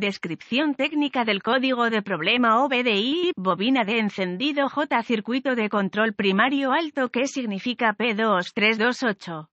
Descripción técnica del código de problema OBDI, bobina de encendido J circuito de control primario alto que significa P2328.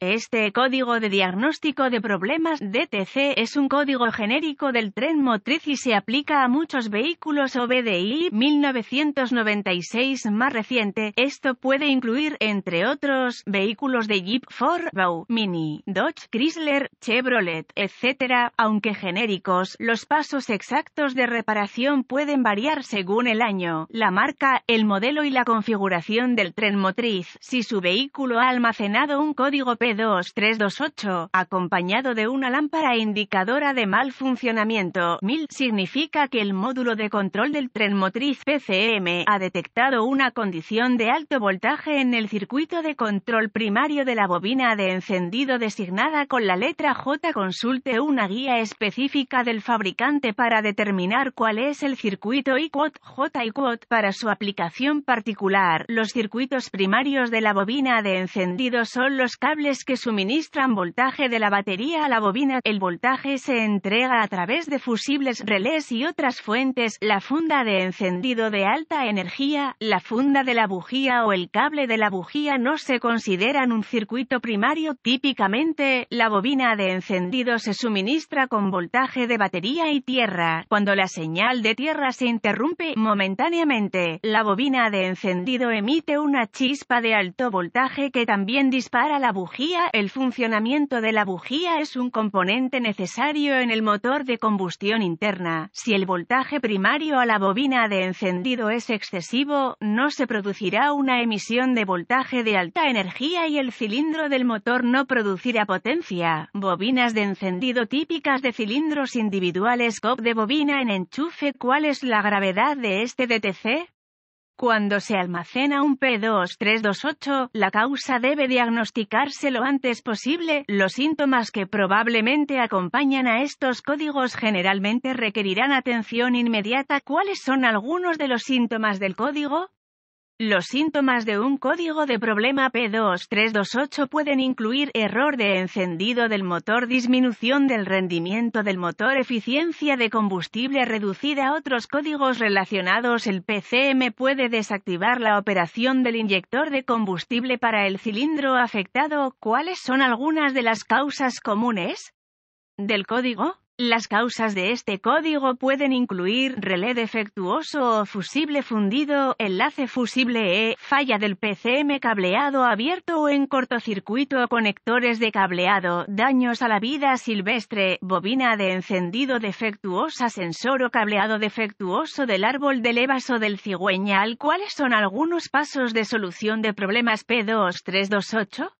Este código de diagnóstico de problemas DTC es un código genérico del tren motriz y se aplica a muchos vehículos OBDI 1996 más reciente. Esto puede incluir, entre otros, vehículos de Jeep, Ford, Bow, Mini, Dodge, Chrysler, Chevrolet, etc. Aunque genéricos, los pasos exactos de reparación pueden variar según el año, la marca, el modelo y la configuración del tren motriz. Si su vehículo ha almacenado un código P 2328 acompañado de una lámpara indicadora de mal funcionamiento. 1000 significa que el módulo de control del tren motriz PCM ha detectado una condición de alto voltaje en el circuito de control primario de la bobina de encendido designada con la letra J. Consulte una guía específica del fabricante para determinar cuál es el circuito IQOT J para su aplicación particular. Los circuitos primarios de la bobina de encendido son los cables que suministran voltaje de la batería a la bobina. El voltaje se entrega a través de fusibles, relés y otras fuentes, la funda de encendido de alta energía, la funda de la bujía o el cable de la bujía no se consideran un circuito primario. Típicamente, la bobina de encendido se suministra con voltaje de batería y tierra. Cuando la señal de tierra se interrumpe momentáneamente, la bobina de encendido emite una chispa de alto voltaje que también dispara la bujía el funcionamiento de la bujía es un componente necesario en el motor de combustión interna. Si el voltaje primario a la bobina de encendido es excesivo, no se producirá una emisión de voltaje de alta energía y el cilindro del motor no producirá potencia. Bobinas de encendido típicas de cilindros individuales COP de bobina en enchufe ¿Cuál es la gravedad de este DTC? Cuando se almacena un P2328, la causa debe diagnosticarse lo antes posible. Los síntomas que probablemente acompañan a estos códigos generalmente requerirán atención inmediata. ¿Cuáles son algunos de los síntomas del código? Los síntomas de un código de problema P2328 pueden incluir error de encendido del motor, disminución del rendimiento del motor, eficiencia de combustible reducida. Otros códigos relacionados el PCM puede desactivar la operación del inyector de combustible para el cilindro afectado. ¿Cuáles son algunas de las causas comunes del código? Las causas de este código pueden incluir relé defectuoso o fusible fundido, enlace fusible E, falla del PCM cableado abierto o en cortocircuito o conectores de cableado, daños a la vida silvestre, bobina de encendido defectuosa, sensor o cableado defectuoso del árbol del evas o del cigüeñal. ¿Cuáles son algunos pasos de solución de problemas P2328?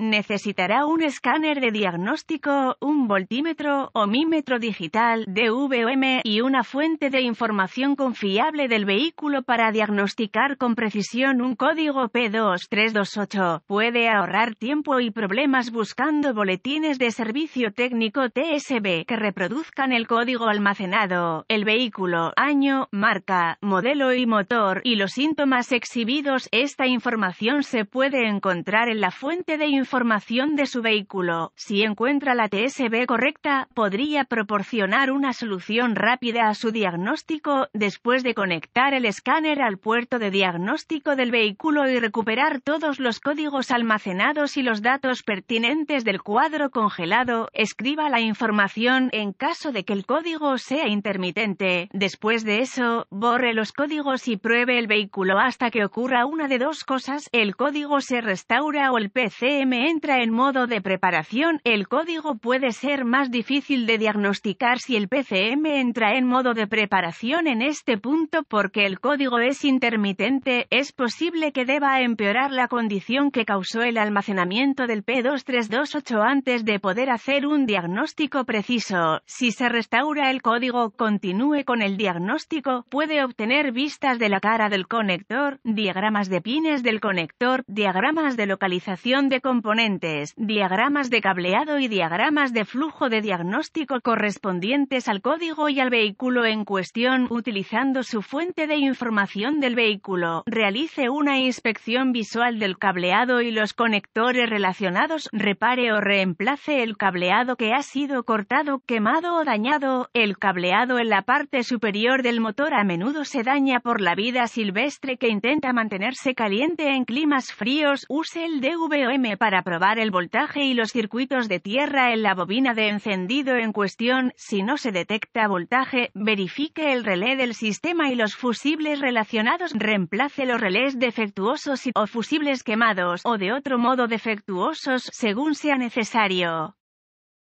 Necesitará un escáner de diagnóstico, un voltímetro o mímetro digital DVM y una fuente de información confiable del vehículo para diagnosticar con precisión un código P2328. Puede ahorrar tiempo y problemas buscando boletines de servicio técnico TSB que reproduzcan el código almacenado, el vehículo, año, marca, modelo y motor y los síntomas exhibidos. Esta información se puede encontrar en la fuente de información información de su vehículo. Si encuentra la TSB correcta, podría proporcionar una solución rápida a su diagnóstico después de conectar el escáner al puerto de diagnóstico del vehículo y recuperar todos los códigos almacenados y los datos pertinentes del cuadro congelado. Escriba la información en caso de que el código sea intermitente. Después de eso, borre los códigos y pruebe el vehículo hasta que ocurra una de dos cosas, el código se restaura o el PCM entra en modo de preparación, el código puede ser más difícil de diagnosticar si el PCM entra en modo de preparación en este punto porque el código es intermitente, es posible que deba empeorar la condición que causó el almacenamiento del P2328 antes de poder hacer un diagnóstico preciso. Si se restaura el código, continúe con el diagnóstico, puede obtener vistas de la cara del conector, diagramas de pines del conector, diagramas de localización de componentes, diagramas de cableado y diagramas de flujo de diagnóstico correspondientes al código y al vehículo en cuestión, utilizando su fuente de información del vehículo. Realice una inspección visual del cableado y los conectores relacionados, repare o reemplace el cableado que ha sido cortado, quemado o dañado. El cableado en la parte superior del motor a menudo se daña por la vida silvestre que intenta mantenerse caliente en climas fríos. Use el DVM para para probar el voltaje y los circuitos de tierra en la bobina de encendido en cuestión. Si no se detecta voltaje, verifique el relé del sistema y los fusibles relacionados. Reemplace los relés defectuosos o fusibles quemados o de otro modo defectuosos según sea necesario.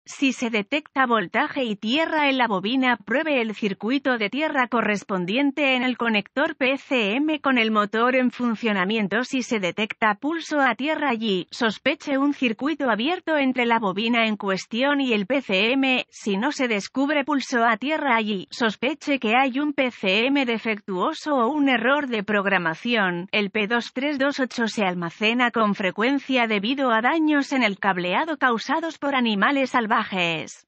Si se detecta voltaje y tierra en la bobina, pruebe el circuito de tierra correspondiente en el conector PCM con el motor en funcionamiento. Si se detecta pulso a tierra allí, sospeche un circuito abierto entre la bobina en cuestión y el PCM. Si no se descubre pulso a tierra allí, sospeche que hay un PCM defectuoso o un error de programación. El P2328 se almacena con frecuencia debido a daños en el cableado causados por animales al ¡Bajes!